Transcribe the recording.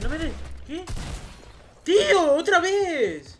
no me de... ¿Qué? ¡Tío! ¡Otra vez!